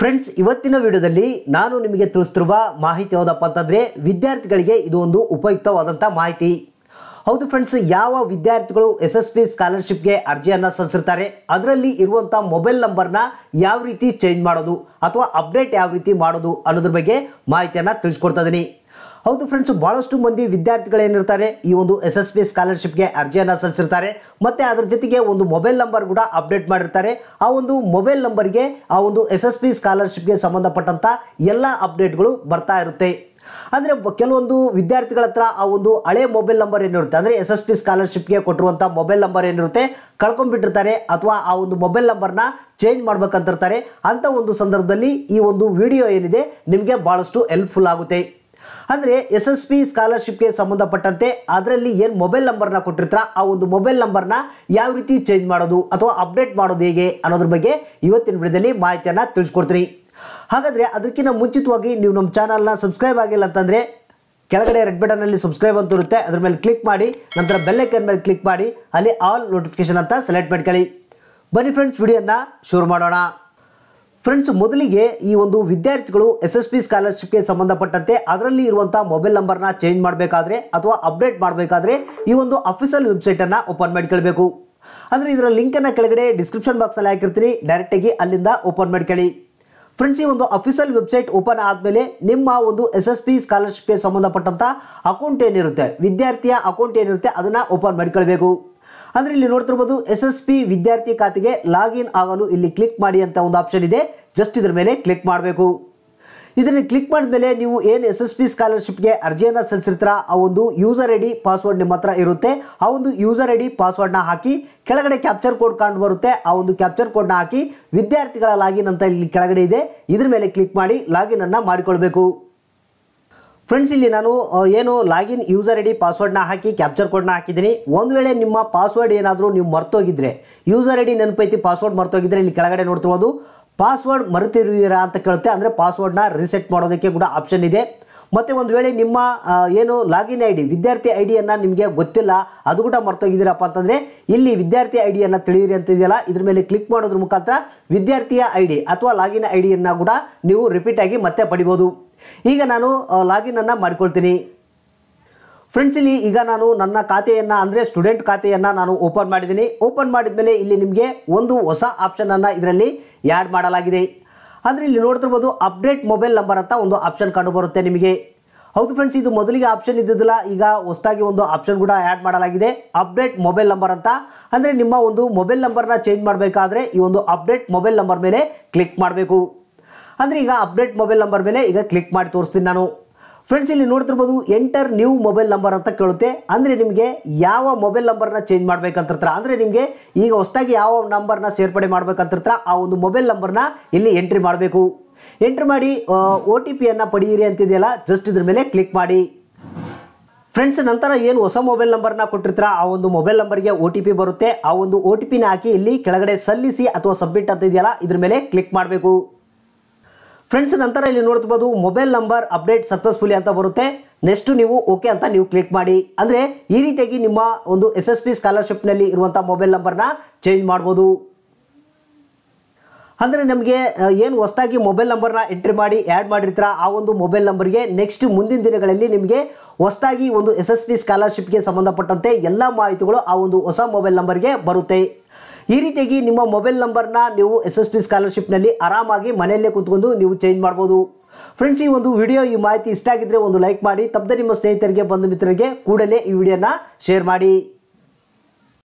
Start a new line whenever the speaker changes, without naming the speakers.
friends ಇವತ್ತಿನ ವಿಡಿಯೋದಲ್ಲಿ ನಾನು ನಿಮಗೆ ತಿಳಿಸ್ತಿರುವ ಮಾಹಿತಿ ಯಾವುದಪ್ಪ ಅಂತಂದರೆ ವಿದ್ಯಾರ್ಥಿಗಳಿಗೆ ಇದು ಒಂದು ಉಪಯುಕ್ತವಾದಂಥ ಮಾಹಿತಿ ಹೌದು ಫ್ರೆಂಡ್ಸ್ ಯಾವ ವಿದ್ಯಾರ್ಥಿಗಳು ಎಸ್ ಎಸ್ ಪಿ ಸ್ಕಾಲರ್ಶಿಪ್ಗೆ ಅರ್ಜಿಯನ್ನು ಸಲ್ಲಿಸಿರ್ತಾರೆ ಅದರಲ್ಲಿ ಇರುವಂಥ ಮೊಬೈಲ್ ನಂಬರ್ನ ಯಾವ ರೀತಿ ಚೇಂಜ್ ಮಾಡೋದು ಅಥವಾ ಅಪ್ಡೇಟ್ ಯಾವ ರೀತಿ ಮಾಡೋದು ಅನ್ನೋದ್ರ ಬಗ್ಗೆ ಮಾಹಿತಿಯನ್ನು ತಿಳಿಸ್ಕೊಡ್ತಾ ಇದ್ದೀನಿ ಹೌದು ಫ್ರೆಂಡ್ಸ್ ಭಾಳಷ್ಟು ಮಂದಿ ಏನಿರ್ತಾರೆ ಈ ಒಂದು ಎಸ್ ಎಸ್ ಪಿ ಸ್ಕಾಲರ್ಶಿಪ್ಗೆ ಅರ್ಜಿಯನ್ನು ಸಲ್ಲಿಸಿರ್ತಾರೆ ಮತ್ತು ಅದರ ಜೊತೆಗೆ ಒಂದು ಮೊಬೈಲ್ ನಂಬರ್ ಕೂಡ ಅಪ್ಡೇಟ್ ಮಾಡಿರ್ತಾರೆ ಆ ಒಂದು ಮೊಬೈಲ್ ನಂಬರ್ಗೆ ಆ ಒಂದು ಎಸ್ ಎಸ್ ಪಿ ಸ್ಕಾಲರ್ಶಿಪ್ಗೆ ಸಂಬಂಧಪಟ್ಟಂಥ ಎಲ್ಲ ಅಪ್ಡೇಟ್ಗಳು ಬರ್ತಾ ಇರುತ್ತೆ ಅಂದರೆ ಕೆಲವೊಂದು ವಿದ್ಯಾರ್ಥಿಗಳ ಹತ್ರ ಆ ಒಂದು ಹಳೆ ಮೊಬೈಲ್ ನಂಬರ್ ಏನಿರುತ್ತೆ ಅಂದರೆ ಎಸ್ ಎಸ್ ಪಿ ಸ್ಕಾಲರ್ಶಿಪ್ಗೆ ಕೊಟ್ಟಿರುವಂಥ ಮೊಬೈಲ್ ನಂಬರ್ ಏನಿರುತ್ತೆ ಕಳ್ಕೊಂಡ್ಬಿಟ್ಟಿರ್ತಾರೆ ಅಥವಾ ಆ ಒಂದು ಮೊಬೈಲ್ ನಂಬರ್ನ ಚೇಂಜ್ ಮಾಡ್ಬೇಕಂತಿರ್ತಾರೆ ಅಂಥ ಒಂದು ಸಂದರ್ಭದಲ್ಲಿ ಈ ಒಂದು ವಿಡಿಯೋ ಏನಿದೆ ನಿಮಗೆ ಭಾಳಷ್ಟು ಹೆಲ್ಪ್ಫುಲ್ ಆಗುತ್ತೆ ಅಂದರೆ ಎಸ್ ಎಸ್ ಪಿ ಸ್ಕಾಲರ್ಶಿಪ್ಗೆ ಸಂಬಂಧಪಟ್ಟಂತೆ ಅದರಲ್ಲಿ ಏನು ಮೊಬೈಲ್ ನಂಬರ್ನ ಕೊಟ್ಟಿರ್ತಾರ ಆ ಒಂದು ಮೊಬೈಲ್ ನಂಬರ್ನ ಯಾವ ರೀತಿ ಚೇಂಜ್ ಮಾಡೋದು ಅಥವಾ ಅಪ್ಡೇಟ್ ಮಾಡೋದು ಹೇಗೆ ಅನ್ನೋದ್ರ ಬಗ್ಗೆ ಇವತ್ತಿನ ವಿಡಿಯೋದಲ್ಲಿ ಮಾಹಿತಿಯನ್ನು ತಿಳಿಸ್ಕೊಡ್ತೀನಿ ಹಾಗಾದರೆ ಅದಕ್ಕಿಂತ ಮುಂಚಿತವಾಗಿ ನೀವು ನಮ್ಮ ಚಾನಲ್ನ ಸಬ್ಸ್ಕ್ರೈಬ್ ಆಗಿಲ್ಲ ಅಂತಂದರೆ ಕೆಳಗಡೆ ರೆಡ್ ಬಟನಲ್ಲಿ ಸಬ್ಸ್ಕ್ರೈಬ್ ಅಂತ ಇರುತ್ತೆ ಅದ್ರ ಮೇಲೆ ಕ್ಲಿಕ್ ಮಾಡಿ ನಂತರ ಬೆಲ್ಲೈಕನ್ ಮೇಲೆ ಕ್ಲಿಕ್ ಮಾಡಿ ಅಲ್ಲಿ ಆಲ್ ನೋಟಿಫಿಕೇಶನ್ ಅಂತ ಸೆಲೆಕ್ಟ್ ಮಾಡ್ಕೊಳ್ಳಿ ಬನ್ನಿ ಫ್ರೆಂಡ್ಸ್ ವಿಡಿಯೋನ ಶುರು ಮಾಡೋಣ ಫ್ರೆಂಡ್ಸ್ ಮೊದಲಿಗೆ ಈ ಒಂದು ವಿದ್ಯಾರ್ಥಿಗಳು ಎಸ್ ಎಸ್ ಪಿ ಸ್ಕಾಲರ್ಶಿಪ್ಗೆ ಸಂಬಂಧಪಟ್ಟಂತೆ ಅದರಲ್ಲಿ ಇರುವಂಥ ಮೊಬೈಲ್ ನಂಬರ್ನ ಚೇಂಜ್ ಮಾಡಬೇಕಾದ್ರೆ ಅಥವಾ ಅಪ್ಡೇಟ್ ಮಾಡಬೇಕಾದ್ರೆ ಈ ಒಂದು ಅಫಿಷಿಯಲ್ ವೆಬ್ಸೈಟನ್ನು ಓಪನ್ ಮಾಡ್ಕೊಳ್ಬೇಕು ಅಂದರೆ ಇದರ ಲಿಂಕನ್ನು ಕೆಳಗಡೆ ಡಿಸ್ಕ್ರಿಪ್ಷನ್ ಬಾಕ್ಸಲ್ಲಿ ಹಾಕಿರ್ತೀನಿ ಡೈರೆಕ್ಟಾಗಿ ಅಲ್ಲಿಂದ ಓಪನ್ ಮಾಡ್ಕೊಳ್ಳಿ ಫ್ರೆಂಡ್ಸ್ ಈ ಒಂದು ಅಫಿಷಿಯಲ್ ವೆಬ್ಸೈಟ್ ಓಪನ್ ಆದಮೇಲೆ ನಿಮ್ಮ ಒಂದು ಎಸ್ ಎಸ್ ಪಿ ಸ್ಕಾಲರ್ಶಿಪ್ಗೆ ಸಂಬಂಧಪಟ್ಟಂಥ ಅಕೌಂಟ್ ಏನಿರುತ್ತೆ ವಿದ್ಯಾರ್ಥಿಯ ಅಕೌಂಟ್ ಏನಿರುತ್ತೆ ಅದನ್ನು ಓಪನ್ ಮಾಡಿಕೊಳ್ಬೇಕು ಅಂದರೆ ಇಲ್ಲಿ ನೋಡ್ತಿರ್ಬೋದು ಎಸ್ ಎಸ್ ಪಿ ವಿದ್ಯಾರ್ಥಿ ಖಾತೆಗೆ ಲಾಗಿನ್ ಆಗಲು ಇಲ್ಲಿ ಕ್ಲಿಕ್ ಮಾಡಿ ಅಂತ ಒಂದು ಆಪ್ಷನ್ ಇದೆ ಜಸ್ಟ್ ಇದರ ಮೇಲೆ ಕ್ಲಿಕ್ ಮಾಡಬೇಕು ಇದನ್ನು ಕ್ಲಿಕ್ ಮಾಡಿದ ಮೇಲೆ ನೀವು ಏನು ಎಸ್ ಎಸ್ ಪಿ ಸ್ಕಾಲರ್ಶಿಪ್ಗೆ ಅರ್ಜಿಯನ್ನು ಸಲ್ಲಿಸಿರ್ತೀರ ಆ ಒಂದು ಯೂಸರ್ ಐ ಡಿ ಪಾಸ್ವರ್ಡ್ ನಿಮ್ಮ ಹತ್ರ ಇರುತ್ತೆ ಆ ಒಂದು ಯೂಸರ್ ಐ ಡಿ ಪಾಸ್ವರ್ಡ್ನ ಹಾಕಿ ಕೆಳಗಡೆ ಕ್ಯಾಪ್ಚರ್ ಕೋಡ್ ಕಂಡು ಬರುತ್ತೆ ಆ ಒಂದು ಕ್ಯಾಪ್ಚರ್ ಕೋಡ್ನ ಹಾಕಿ ವಿದ್ಯಾರ್ಥಿಗಳ ಲಾಗಿನ್ ಅಂತ ಇಲ್ಲಿ ಕೆಳಗಡೆ ಇದೆ ಇದ್ರ ಮೇಲೆ ಕ್ಲಿಕ್ ಮಾಡಿ ಲಾಗಿನ್ ಅನ್ನು ಮಾಡಿಕೊಳ್ಬೇಕು ಫ್ರೆಂಡ್ಸ್ ಇಲ್ಲಿ ನಾನು ಏನು ಲಾಗಿನ್ ಯೂಸರ್ ಐ ಡಿ ಪಾಸ್ವರ್ಡ್ನ ಹಾಕಿ ಕ್ಯಾಪ್ಚರ್ ಕೋಡ್ನ ಹಾಕಿದ್ದೀನಿ ಒಂದು ವೇಳೆ ನಿಮ್ಮ ಪಾಸ್ವರ್ಡ್ ಏನಾದರೂ ನೀವು ಮರ್ತೋಗಿದ್ರೆ ಯೂಸರ್ ಐ ಡಿ ನೆನಪೈತಿ ಪಾಸ್ವರ್ಡ್ ಮರ್ತೋಗಿದ್ರೆ ಇಲ್ಲಿ ಕೆಳಗಡೆ ನೋಡ್ತಿರೋದು ಪಾಸ್ವರ್ಡ್ ಮರೆತಿರುವಿರಾ ಅಂತ ಕೇಳುತ್ತೆ ಅಂದರೆ ಪಾಸ್ವರ್ಡ್ನ ರಿಸೆಟ್ ಮಾಡೋದಕ್ಕೆ ಕೂಡ ಆಪ್ಷನ್ ಇದೆ ಮತ್ತು ಒಂದು ವೇಳೆ ನಿಮ್ಮ ಏನು ಲಾಗಿನ್ ಐ ಡಿ ವಿದ್ಯಾರ್ಥಿ ಐ ಡಿಯನ್ನು ನಿಮಗೆ ಗೊತ್ತಿಲ್ಲ ಅದು ಕೂಡ ಮರ್ತೋಗಿದ್ದೀರಪ್ಪ ಅಂತಂದರೆ ಇಲ್ಲಿ ವಿದ್ಯಾರ್ಥಿ ಐ ಡಿಯನ್ನು ತಿಳಿಯಿರಿ ಅಂತ ಇದೆಯಲ್ಲ ಇದ್ರ ಮೇಲೆ ಕ್ಲಿಕ್ ಮಾಡೋದ್ರ ಮುಖಾಂತರ ವಿದ್ಯಾರ್ಥಿಯ ಐ ಡಿ ಅಥವಾ ಲಾಗಿನ್ ಐ ಕೂಡ ನೀವು ರಿಪೀಟಾಗಿ ಮತ್ತೆ ಪಡಿಬೋದು ಈಗ ನಾನು ಲಾಗಿನನ್ನು ಮಾಡ್ಕೊಳ್ತೀನಿ ಫ್ರೆಂಡ್ಸ್ ಇಲ್ಲಿ ಈಗ ನಾನು ನನ್ನ ಖಾತೆಯನ್ನು ಅಂದರೆ ಸ್ಟೂಡೆಂಟ್ ಖಾತೆಯನ್ನು ನಾನು ಓಪನ್ ಮಾಡಿದ್ದೀನಿ ಓಪನ್ ಮಾಡಿದ ಮೇಲೆ ಇಲ್ಲಿ ನಿಮಗೆ ಒಂದು ಹೊಸ ಆಪ್ಷನನ್ನು ಇದರಲ್ಲಿ ಆ್ಯಡ್ ಮಾಡಲಾಗಿದೆ ಅಂದರೆ ಇಲ್ಲಿ ನೋಡ್ತಿರ್ಬೋದು ಅಪ್ಡೇಟ್ ಮೊಬೈಲ್ ನಂಬರ್ ಅಂತ ಒಂದು ಆಪ್ಷನ್ ಕಂಡು ಬರುತ್ತೆ ನಿಮಗೆ ಹೌದು ಫ್ರೆಂಡ್ಸ್ ಇದು ಮೊದಲಿಗೆ ಆಪ್ಷನ್ ಇದ್ದಿದ್ದಿಲ್ಲ ಈಗ ಹೊಸದಾಗಿ ಒಂದು ಆಪ್ಷನ್ ಕೂಡ ಆ್ಯಡ್ ಮಾಡಲಾಗಿದೆ ಅಪ್ಡೇಟ್ ಮೊಬೈಲ್ ನಂಬರ್ ಅಂತ ಅಂದರೆ ನಿಮ್ಮ ಒಂದು ಮೊಬೈಲ್ ನಂಬರ್ನ ಚೇಂಜ್ ಮಾಡಬೇಕಾದ್ರೆ ಈ ಒಂದು ಅಪ್ಡೇಟ್ ಮೊಬೈಲ್ ನಂಬರ್ ಮೇಲೆ ಕ್ಲಿಕ್ ಮಾಡಬೇಕು ಅಂದರೆ ಈಗ ಅಪ್ಡೇಟ್ ಮೊಬೈಲ್ ನಂಬರ್ ಮೇಲೆ ಈಗ ಕ್ಲಿಕ್ ಮಾಡಿ ತೋರಿಸ್ತೀನಿ ನಾನು ಫ್ರೆಂಡ್ಸ್ ಇಲ್ಲಿ ನೋಡ್ತಿರ್ಬೋದು ಎಂಟರ್ ನ್ಯೂ ಮೊಬೈಲ್ ನಂಬರ್ ಅಂತ ಕೇಳುತ್ತೆ ಅಂದರೆ ನಿಮಗೆ ಯಾವ ಮೊಬೈಲ್ ನಂಬರ್ನ ಚೇಂಜ್ ಮಾಡ್ಬೇಕಂತಿರ್ತಾರೆ ಅಂದರೆ ನಿಮಗೆ ಈಗ ಹೊಸದಾಗಿ ಯಾವ ನಂಬರ್ನ ಸೇರ್ಪಡೆ ಮಾಡ್ಬೇಕಂತಿರ್ತಾರೆ ಆ ಒಂದು ಮೊಬೈಲ್ ನಂಬರ್ನ ಇಲ್ಲಿ ಎಂಟ್ರಿ ಮಾಡಬೇಕು ಎಂಟ್ರಿ ಮಾಡಿ ಒ ಟಿ ಪಿಯನ್ನು ಪಡೆಯಿರಿ ಅಂತಿದೆಯಲ್ಲ ಜಸ್ಟ್ ಇದ್ರ ಮೇಲೆ ಕ್ಲಿಕ್ ಮಾಡಿ ಫ್ರೆಂಡ್ಸ್ ನಂತರ ಏನು ಹೊಸ ಮೊಬೈಲ್ ನಂಬರ್ನ ಕೊಟ್ಟಿರ್ತೀರ ಆ ಒಂದು ಮೊಬೈಲ್ ನಂಬರ್ಗೆ ಒ ಟಿ ಪಿ ಬರುತ್ತೆ ಆ ಒಂದು ಓ ಟಿ ಪಿನ ಹಾಕಿ ಇಲ್ಲಿ ಕೆಳಗಡೆ ಸಲ್ಲಿಸಿ ಅಥವಾ ಸಬ್ಮಿಟ್ ಅಂತ ಇದೆಯಲ್ಲ ಇದ್ರ ಮೇಲೆ ಕ್ಲಿಕ್ ಮಾಡಬೇಕು ಫ್ರೆಂಡ್ಸ್ ನಂತರ ಇಲ್ಲಿ ನೋಡ್ಬೋದು ಮೊಬೈಲ್ ನಂಬರ್ ಅಪ್ಡೇಟ್ ಸಕ್ಸಸ್ಫುಲಿ ಅಂತ ಬರುತ್ತೆ ನೆಕ್ಸ್ಟ್ ನೀವು ಓಕೆ ಅಂತ ನೀವು ಕ್ಲಿಕ್ ಮಾಡಿ ಅಂದರೆ ಈ ರೀತಿಯಾಗಿ ನಿಮ್ಮ ಒಂದು ಎಸ್ ಎಸ್ ಪಿ ಸ್ಕಾಲರ್ಶಿಪ್ನಲ್ಲಿ ಇರುವಂಥ ಮೊಬೈಲ್ ನಂಬರ್ನ ಚೇಂಜ್ ಮಾಡ್ಬೋದು ಅಂದರೆ ನಮಗೆ ಏನು ಹೊಸದಾಗಿ ಮೊಬೈಲ್ ನಂಬರ್ನ ಎಂಟ್ರಿ ಮಾಡಿ ಆ್ಯಡ್ ಮಾಡಿರ್ತೀರ ಆ ಒಂದು ಮೊಬೈಲ್ ನಂಬರ್ಗೆ ನೆಕ್ಸ್ಟ್ ಮುಂದಿನ ದಿನಗಳಲ್ಲಿ ನಿಮಗೆ ಹೊಸದಾಗಿ ಒಂದು ಎಸ್ ಎಸ್ ಪಿ ಸ್ಕಾಲರ್ಶಿಪ್ಗೆ ಸಂಬಂಧಪಟ್ಟಂತೆ ಎಲ್ಲ ಮಾಹಿತಿಗಳು ಆ ಒಂದು ಹೊಸ ಮೊಬೈಲ್ ನಂಬರ್ಗೆ ಬರುತ್ತೆ ಈ ರೀತಿಯಾಗಿ ನಿಮ್ಮ ಮೊಬೈಲ್ ನಂಬರ್ನ ನೀವು ಎಸ್ ಎಸ್ ಪಿ ಸ್ಕಾಲರ್ಶಿಪ್ನಲ್ಲಿ ಆರಾಮಾಗಿ ಮನೆಯಲ್ಲೇ ಕುತ್ಕೊಂಡು ನೀವು ಚೇಂಜ್ ಮಾಡ್ಬೋದು ಫ್ರೆಂಡ್ಸ್ ಈ ಒಂದು ವಿಡಿಯೋ ಈ ಮಾಹಿತಿ ಇಷ್ಟ ಆಗಿದ್ರೆ ಒಂದು ಲೈಕ್ ಮಾಡಿ ತಪ್ಪದೆ ನಿಮ್ಮ ಸ್ನೇಹಿತರಿಗೆ ಬಂಧು ಮಿತ್ರರಿಗೆ ಕೂಡಲೇ ಈ ವಿಡಿಯೋನ ಶೇರ್ ಮಾಡಿ